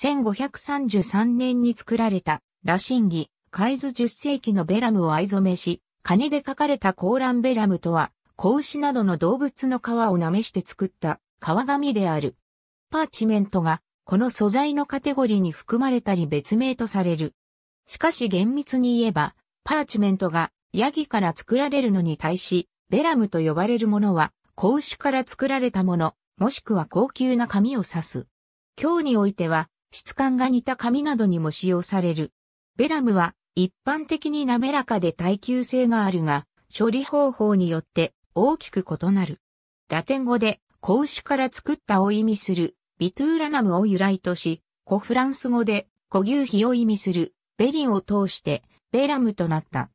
1533年に作られた、羅針儀、海図10世紀のベラムを藍染めし、金で書かれたコーランベラムとは、子牛などの動物の皮を舐めして作った皮紙である。パーチメントが、この素材のカテゴリーに含まれたり別名とされる。しかし厳密に言えば、パーチメントがヤギから作られるのに対し、ベラムと呼ばれるものは、子牛から作られたもの、もしくは高級な紙を指す。今日においては、質感が似た紙などにも使用される。ベラムは一般的に滑らかで耐久性があるが、処理方法によって大きく異なる。ラテン語で子牛から作ったを意味するビトゥーラナムを由来とし、古フランス語で古牛皮を意味するベリンを通してベラムとなった。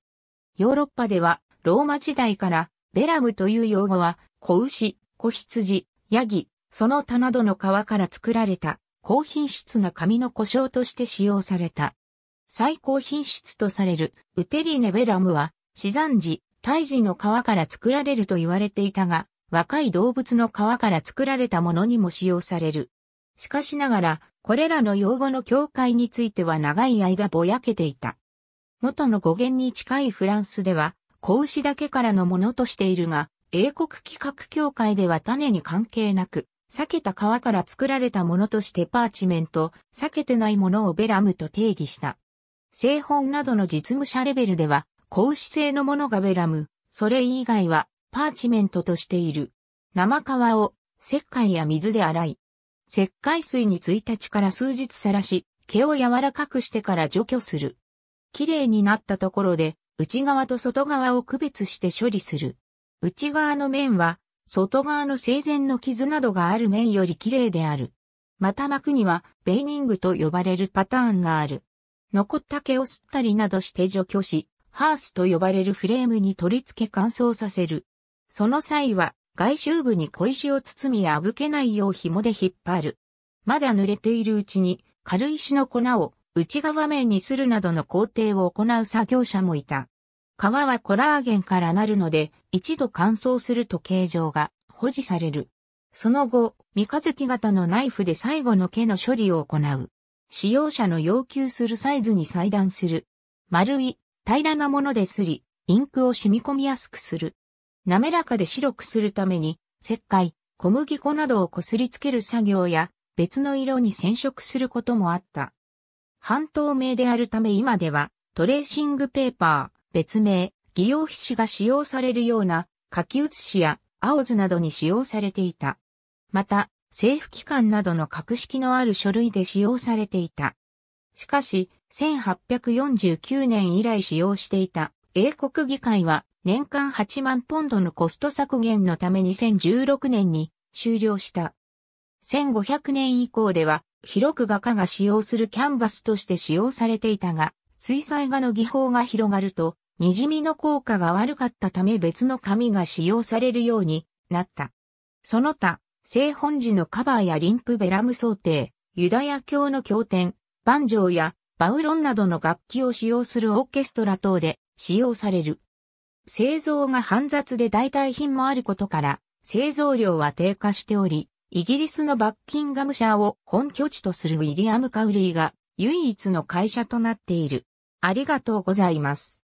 ヨーロッパではローマ時代からベラムという用語は子牛、子羊、ヤギ、その他などの皮から作られた高品質な紙の故障として使用された。最高品質とされるウテリネベラムは、死産時、胎児の皮から作られると言われていたが、若い動物の皮から作られたものにも使用される。しかしながら、これらの用語の境界については長い間ぼやけていた。元の語源に近いフランスでは、子牛だけからのものとしているが、英国企画協会では種に関係なく、裂けた皮から作られたものとしてパーチメント、裂けてないものをベラムと定義した。製本などの実務者レベルでは、格子製のものがベラム、それ以外はパーチメントとしている。生皮を石灰や水で洗い、石灰水に1日から数日さらし、毛を柔らかくしてから除去する。綺麗になったところで、内側と外側を区別して処理する。内側の面は外側の生前の傷などがある面より綺麗である。また膜にはベーニングと呼ばれるパターンがある。残った毛を吸ったりなどして除去し、ハースと呼ばれるフレームに取り付け乾燥させる。その際は外周部に小石を包みあぶけないよう紐で引っ張る。まだ濡れているうちに軽石の粉を内側面にするなどの工程を行う作業者もいた。皮はコラーゲンからなるので、一度乾燥すると形状が保持される。その後、三日月型のナイフで最後の毛の処理を行う。使用者の要求するサイズに裁断する。丸い、平らなものですり、インクを染み込みやすくする。滑らかで白くするために、石灰、小麦粉などをこすりつける作業や、別の色に染色することもあった。半透明であるため今では、トレーシングペーパー、別名、偽用皮紙が使用されるような書き写しや青図などに使用されていた。また、政府機関などの格式のある書類で使用されていた。しかし、1849年以来使用していた英国議会は年間8万ポンドのコスト削減のため2016年に終了した。1500年以降では広く画家が使用するキャンバスとして使用されていたが、水彩画の技法が広がるとにじみの効果が悪かったため別の紙が使用されるようになった。その他、聖本寺のカバーやリンプベラム想定、ユダヤ教の経典、バンジョーやバウロンなどの楽器を使用するオーケストラ等で使用される。製造が煩雑で代替品もあることから、製造量は低下しており、イギリスのバッキンガムシャーを本拠地とするウィリアム・カウリーが唯一の会社となっている。ありがとうございます。